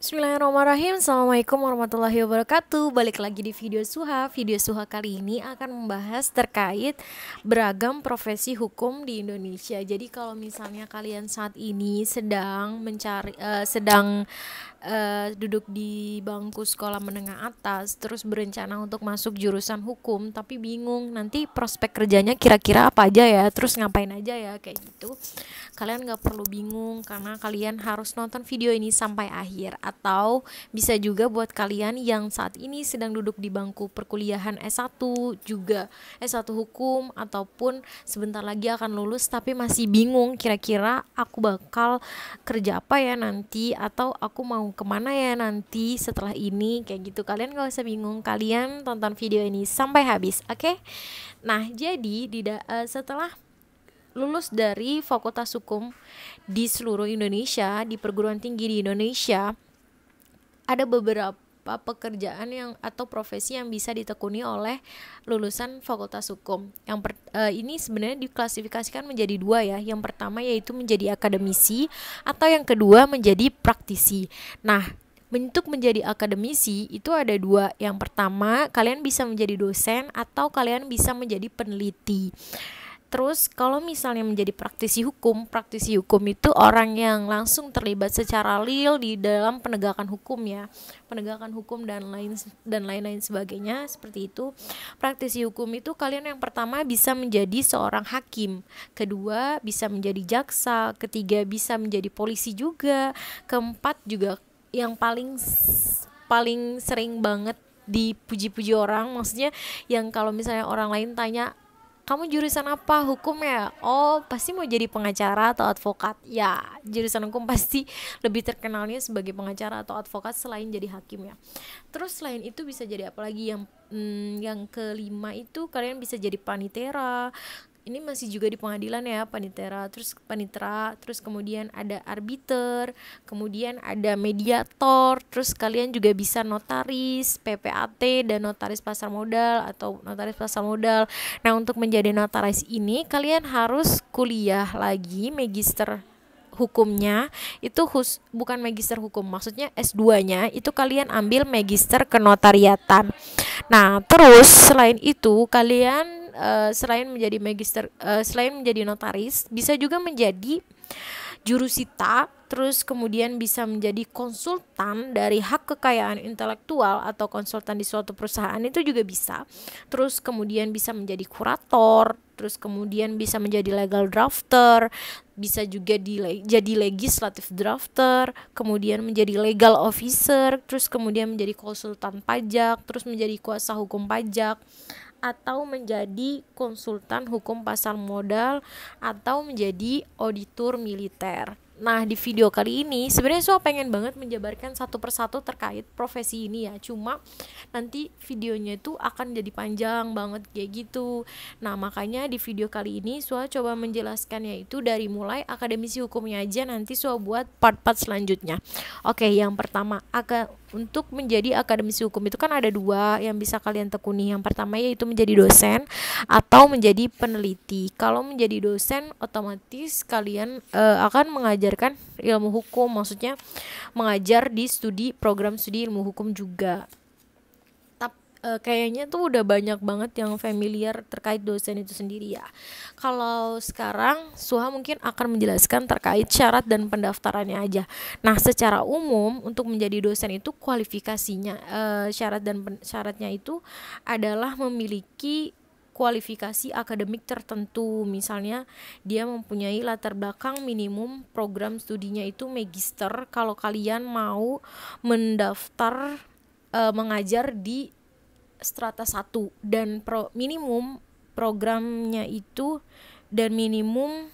Bismillahirrahmanirrahim Assalamualaikum warahmatullahi wabarakatuh Balik lagi di video Suha Video Suha kali ini akan membahas terkait Beragam profesi hukum di Indonesia Jadi kalau misalnya kalian saat ini Sedang mencari uh, Sedang uh, duduk di bangku sekolah menengah atas Terus berencana untuk masuk jurusan hukum Tapi bingung nanti prospek kerjanya kira-kira apa aja ya Terus ngapain aja ya kayak gitu Kalian gak perlu bingung Karena kalian harus nonton video ini sampai akhir atau bisa juga buat kalian yang saat ini sedang duduk di bangku perkuliahan S1 juga S1 hukum ataupun sebentar lagi akan lulus tapi masih bingung kira-kira aku bakal kerja apa ya nanti atau aku mau kemana ya nanti setelah ini kayak gitu kalian gak usah bingung kalian tonton video ini sampai habis oke okay? nah jadi di uh, setelah lulus dari Fakultas Hukum di seluruh Indonesia, di perguruan tinggi di Indonesia, ada beberapa pekerjaan yang atau profesi yang bisa ditekuni oleh lulusan fakultas hukum. Yang per, uh, ini sebenarnya diklasifikasikan menjadi dua ya. Yang pertama yaitu menjadi akademisi atau yang kedua menjadi praktisi. Nah, bentuk menjadi akademisi itu ada dua. Yang pertama, kalian bisa menjadi dosen atau kalian bisa menjadi peneliti. Terus kalau misalnya menjadi praktisi hukum, praktisi hukum itu orang yang langsung terlibat secara real di dalam penegakan hukum ya, penegakan hukum dan lain dan lain-lain sebagainya seperti itu. Praktisi hukum itu kalian yang pertama bisa menjadi seorang hakim, kedua bisa menjadi jaksa, ketiga bisa menjadi polisi juga, keempat juga yang paling paling sering banget dipuji-puji orang maksudnya yang kalau misalnya orang lain tanya kamu jurusan apa hukum ya oh pasti mau jadi pengacara atau advokat ya jurusan hukum pasti lebih terkenalnya sebagai pengacara atau advokat selain jadi hakim ya terus selain itu bisa jadi apa lagi yang hmm, yang kelima itu kalian bisa jadi panitera ini masih juga di pengadilan ya panitera terus panitera terus kemudian ada arbiter kemudian ada mediator terus kalian juga bisa notaris PPAT dan notaris pasar modal atau notaris pasar modal nah untuk menjadi notaris ini kalian harus kuliah lagi magister hukumnya itu bukan magister hukum maksudnya S2-nya itu kalian ambil magister kenotariatan. Nah, terus selain itu kalian uh, selain menjadi magister uh, selain menjadi notaris bisa juga menjadi jurusita terus kemudian bisa menjadi konsultan dari hak kekayaan intelektual atau konsultan di suatu perusahaan itu juga bisa terus kemudian bisa menjadi kurator terus kemudian bisa menjadi legal drafter bisa juga di, jadi legislatif drafter kemudian menjadi legal officer terus kemudian menjadi konsultan pajak terus menjadi kuasa hukum pajak atau menjadi konsultan hukum pasar modal atau menjadi auditor militer. Nah, di video kali ini sebenarnya saya pengen banget menjabarkan satu persatu terkait profesi ini ya. Cuma nanti videonya itu akan jadi panjang banget kayak gitu. Nah, makanya di video kali ini saya coba menjelaskan yaitu dari mulai akademisi hukumnya aja nanti saya buat part-part selanjutnya. Oke, yang pertama, agak untuk menjadi akademisi hukum itu kan ada dua yang bisa kalian tekuni. Yang pertama yaitu menjadi dosen atau menjadi peneliti. Kalau menjadi dosen otomatis kalian uh, akan mengajarkan ilmu hukum, maksudnya mengajar di studi program studi ilmu hukum juga uh, kayaknya tuh udah banyak banget yang familiar terkait dosen itu sendiri ya. Kalau sekarang Suha mungkin akan menjelaskan terkait syarat dan pendaftarannya aja. Nah, secara umum untuk menjadi dosen itu kualifikasinya uh, syarat dan syaratnya itu adalah memiliki kualifikasi akademik tertentu. Misalnya, dia mempunyai latar belakang minimum program studinya itu magister. Kalau kalian mau mendaftar e, mengajar di strata satu dan pro minimum programnya itu dan minimum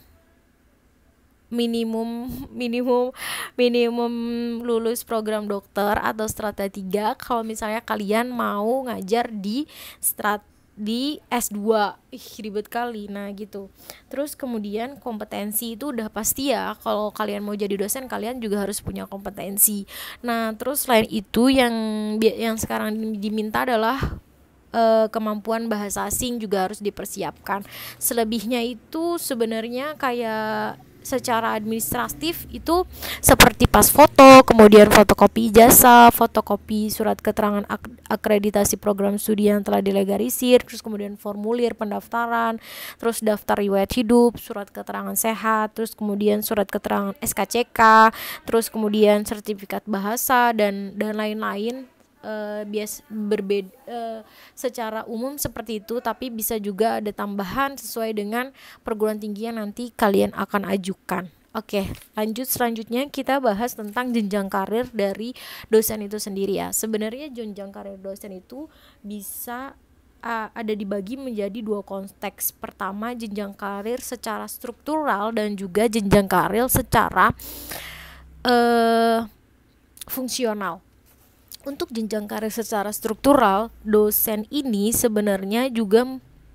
minimum minimum minimum lulus program dokter atau strata tiga kalau misalnya kalian mau ngajar di strata di S2 ih ribet kali nah gitu terus kemudian kompetensi itu udah pasti ya kalau kalian mau jadi dosen kalian juga harus punya kompetensi nah terus selain itu yang yang sekarang diminta adalah uh, kemampuan bahasa asing juga harus dipersiapkan selebihnya itu sebenarnya kayak secara administratif itu seperti pas foto, kemudian fotokopi ijazah, fotokopi surat keterangan ak akreditasi program studi yang telah dilegalisir, terus kemudian formulir pendaftaran, terus daftar riwayat hidup, surat keterangan sehat, terus kemudian surat keterangan SKCK, terus kemudian sertifikat bahasa dan dan lain-lain Eh, bias berbeda uh, eh, secara umum seperti itu tapi bisa juga ada tambahan sesuai dengan perguruan tinggi yang nanti kalian akan ajukan. Oke, lanjut selanjutnya kita bahas tentang jenjang karir dari dosen itu sendiri ya. Sebenarnya jenjang karir dosen itu bisa uh, ada dibagi menjadi dua konteks. Pertama, jenjang karir secara struktural dan juga jenjang karir secara uh, fungsional untuk jenjang karir secara struktural, dosen ini sebenarnya juga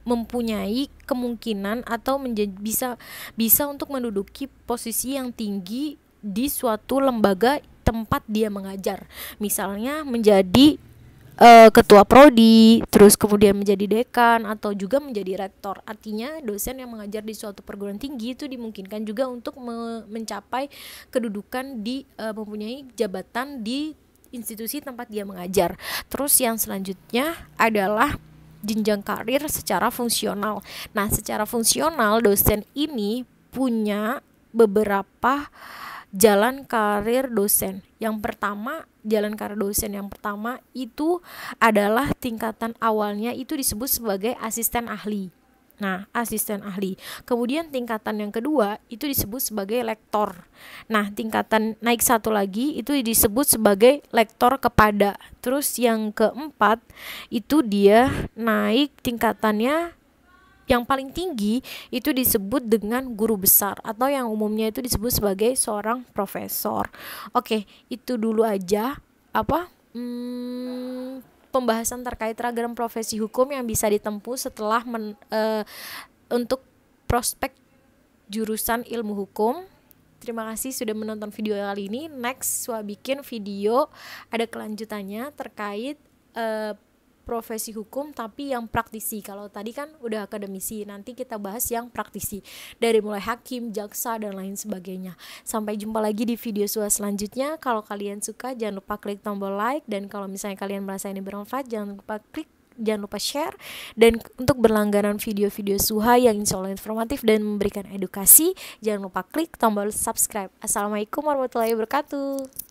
mempunyai kemungkinan atau menjadi, bisa bisa untuk menduduki posisi yang tinggi di suatu lembaga tempat dia mengajar. Misalnya menjadi uh, ketua prodi, terus kemudian menjadi dekan atau juga menjadi rektor. Artinya dosen yang mengajar di suatu perguruan tinggi itu dimungkinkan juga untuk me mencapai kedudukan di uh, mempunyai jabatan di institusi tempat dia mengajar. Terus yang selanjutnya adalah jenjang karir secara fungsional. Nah, secara fungsional dosen ini punya beberapa jalan karir dosen. Yang pertama, jalan karir dosen yang pertama itu adalah tingkatan awalnya itu disebut sebagai asisten ahli. Nah, asisten ahli. Kemudian tingkatan yang kedua itu disebut sebagai lektor. Nah, tingkatan naik satu lagi itu disebut sebagai lektor kepada. Terus yang keempat itu dia naik tingkatannya yang paling tinggi itu disebut dengan guru besar atau yang umumnya itu disebut sebagai seorang profesor. Oke, itu dulu aja apa? Hmm, pembahasan terkait ragam profesi hukum yang bisa ditempuh setelah men, e, untuk prospek jurusan ilmu hukum. Terima kasih sudah menonton video kali ini. Next, saya bikin video ada kelanjutannya terkait uh, profesi hukum tapi yang praktisi. Kalau tadi kan udah akademisi, nanti kita bahas yang praktisi. Dari mulai hakim, jaksa dan lain sebagainya. Sampai jumpa lagi di video SUA selanjutnya. Kalau kalian suka jangan lupa klik tombol like dan kalau misalnya kalian merasa ini bermanfaat jangan lupa klik jangan lupa share dan untuk berlangganan video-video Suha yang insya Allah informatif dan memberikan edukasi jangan lupa klik tombol subscribe assalamualaikum warahmatullahi wabarakatuh